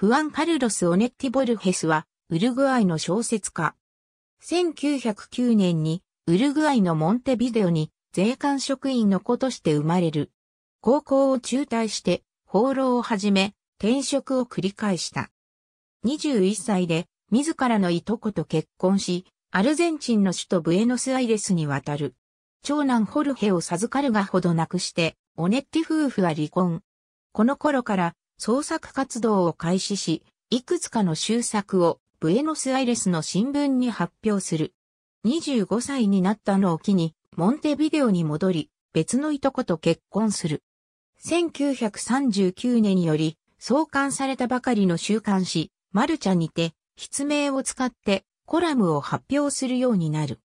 フアン・カルロス・オネッティ・ボルヘスは、ウルグアイの小説家。1909年に、ウルグアイのモンテビデオに、税関職員の子として生まれる。高校を中退して、放浪を始め、転職を繰り返した。21歳で、自らのいとこと結婚し、アルゼンチンの首都ブエノスアイレスに渡る。長男ホルヘを授かるがほどなくして、オネッティ夫婦は離婚。この頃から創作活動を開始し、いくつかの修作をブエノスアイレスの新聞に発表する。25歳になったのを機に、モンテビデオに戻り、別のいとこと結婚する。1939年より、創刊されたばかりの週刊誌、マルチャにて、筆名を使ってコラムを発表するようになる。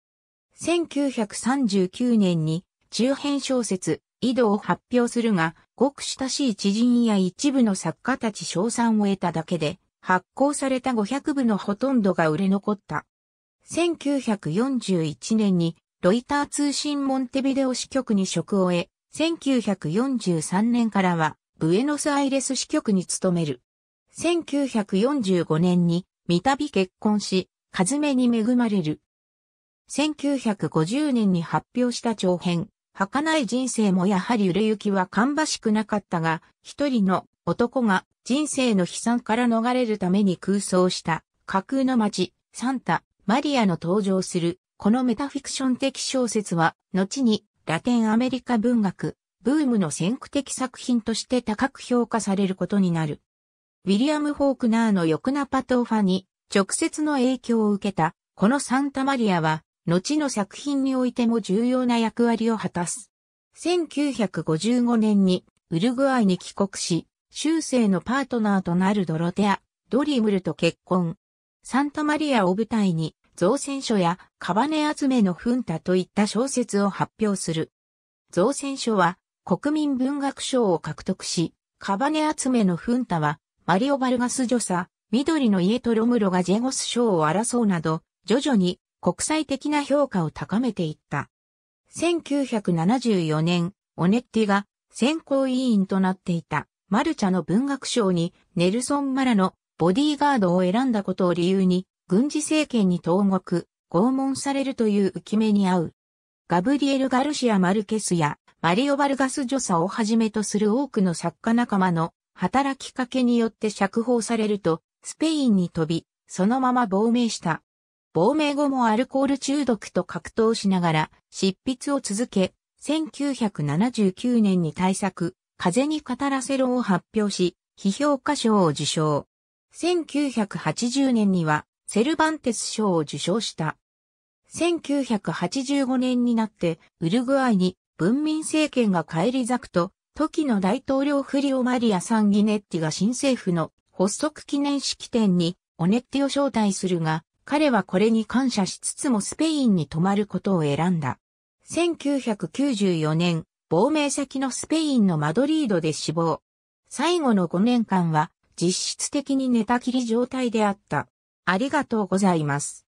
1939年に中編小説、井戸を発表するが、ごく親しい知人や一部の作家たち賞賛を得ただけで、発行された500部のほとんどが売れ残った。1941年にロイター通信モンテビデオ支局に職を得、1943年からはブエノスアイレス支局に勤める。1945年に三度結婚し、ズメに恵まれる。1950年に発表した長編、儚い人生もやはり売れ行きは芳しくなかったが、一人の男が人生の悲惨から逃れるために空想した架空の街、サンタ、マリアの登場する、このメタフィクション的小説は、後にラテンアメリカ文学、ブームの先駆的作品として高く評価されることになる。ウィリアム・フォークナーの欲なパトーファに直接の影響を受けた、このサンタマリアは、後の作品においても重要な役割を果たす。1955年にウルグアイに帰国し、修正のパートナーとなるドロテア、ドリームルと結婚。サンタマリアを舞台に、造船所やカバネ集めのフンタといった小説を発表する。造船所は国民文学賞を獲得し、カバネ集めのフンタはマリオ・バルガス・ジョサ、緑の家とロムロがジェゴス賞を争うなど、徐々に国際的な評価を高めていった。1974年、オネッティが選考委員となっていたマルチャの文学賞にネルソン・マラのボディーガードを選んだことを理由に軍事政権に投獄、拷問されるという浮き目に遭う。ガブリエル・ガルシア・マルケスやマリオ・バルガス・ジョサをはじめとする多くの作家仲間の働きかけによって釈放されるとスペインに飛び、そのまま亡命した亡命後もアルコール中毒と格闘しながら執筆を続け、1979年に大作、風に語らせろを発表し、批評家賞を受賞。1980年にはセルバンテス賞を受賞した。1985年になってウルグアイに文民政権が返り咲くと、時の大統領フリオマリア・サンギネッティが新政府の発足記念式典にオネッティを招待するが、彼はこれに感謝しつつもスペインに泊まることを選んだ。1994年、亡命先のスペインのマドリードで死亡。最後の5年間は実質的に寝たきり状態であった。ありがとうございます。